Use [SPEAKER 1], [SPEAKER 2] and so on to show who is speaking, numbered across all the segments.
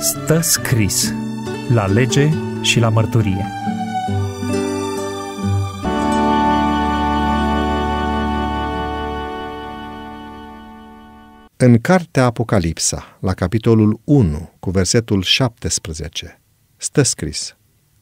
[SPEAKER 1] stă scris la lege și la mărturie. În cartea Apocalipsa, la capitolul 1, cu versetul 17, stă scris: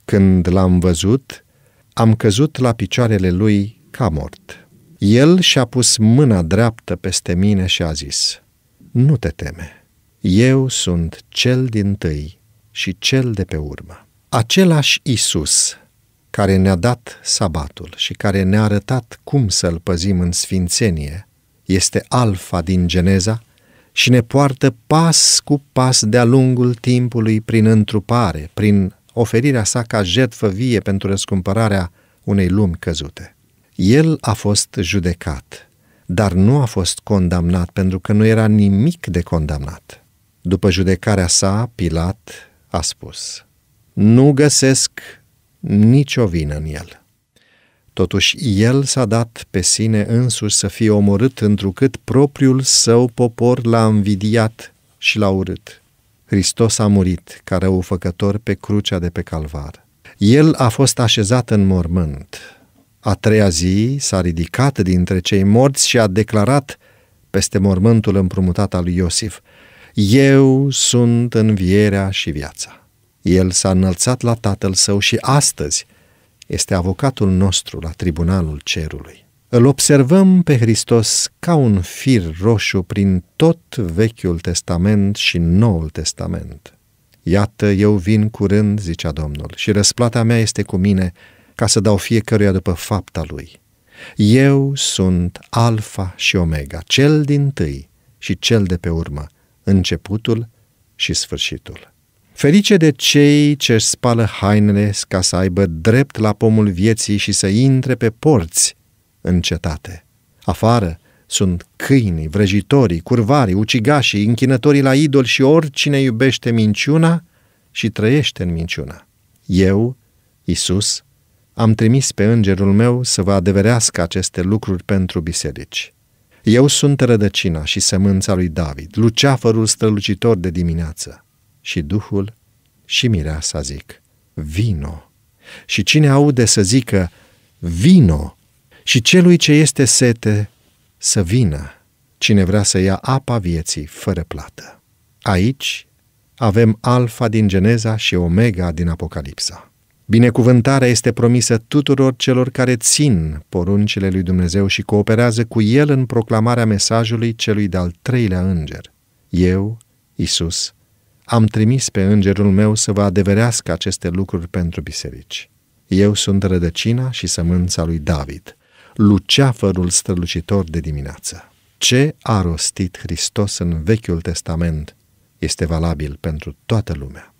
[SPEAKER 1] Când l-am văzut, am căzut la picioarele lui ca mort. El și-a pus mâna dreaptă peste mine și a zis: Nu te teme, eu sunt cel din tâi și cel de pe urmă. Același Isus care ne-a dat sabatul și care ne-a arătat cum să-l păzim în sfințenie, este alfa din Geneza și ne poartă pas cu pas de-a lungul timpului prin întrupare, prin oferirea sa ca jertfă vie pentru răscumpărarea unei lumi căzute. El a fost judecat, dar nu a fost condamnat pentru că nu era nimic de condamnat. După judecarea sa, Pilat a spus, nu găsesc nicio vină în el. Totuși, el s-a dat pe sine însuși să fie omorât, întrucât propriul său popor l-a învidiat și l-a urât. Hristos a murit ca răufăcător pe crucea de pe calvar. El a fost așezat în mormânt. A treia zi s-a ridicat dintre cei morți și a declarat peste mormântul împrumutat al lui Iosif – eu sunt învierea și viața. El s-a înălțat la Tatăl Său și astăzi este avocatul nostru la tribunalul cerului. Îl observăm pe Hristos ca un fir roșu prin tot Vechiul Testament și Noul Testament. Iată, eu vin curând, zicea Domnul, și răsplata mea este cu mine, ca să dau fiecăruia după fapta lui. Eu sunt Alfa și Omega, cel din tâi și cel de pe urmă, începutul și sfârșitul. Ferice de cei ce își spală hainele ca să aibă drept la pomul vieții și să intre pe porți în cetate. Afară sunt câinii, vrăjitorii, curvarii, ucigașii, închinătorii la idol și oricine iubește minciuna și trăiește în minciuna. Eu, Isus, am trimis pe îngerul meu să vă adeverească aceste lucruri pentru biserici. Eu sunt rădăcina și sămânța lui David, luceafărul strălucitor de dimineață. Și Duhul și Mireasa zic, vino. Și cine aude să zică, vino. Și celui ce este sete, să vină. Cine vrea să ia apa vieții fără plată. Aici avem alfa din Geneza și omega din Apocalipsa. Binecuvântarea este promisă tuturor celor care țin poruncile lui Dumnezeu și cooperează cu El în proclamarea mesajului celui de-al treilea înger. Eu, Isus, am trimis pe îngerul meu să vă adeverească aceste lucruri pentru biserici. Eu sunt rădăcina și sămânța lui David, luceafărul strălucitor de dimineață. Ce a rostit Hristos în Vechiul Testament este valabil pentru toată lumea.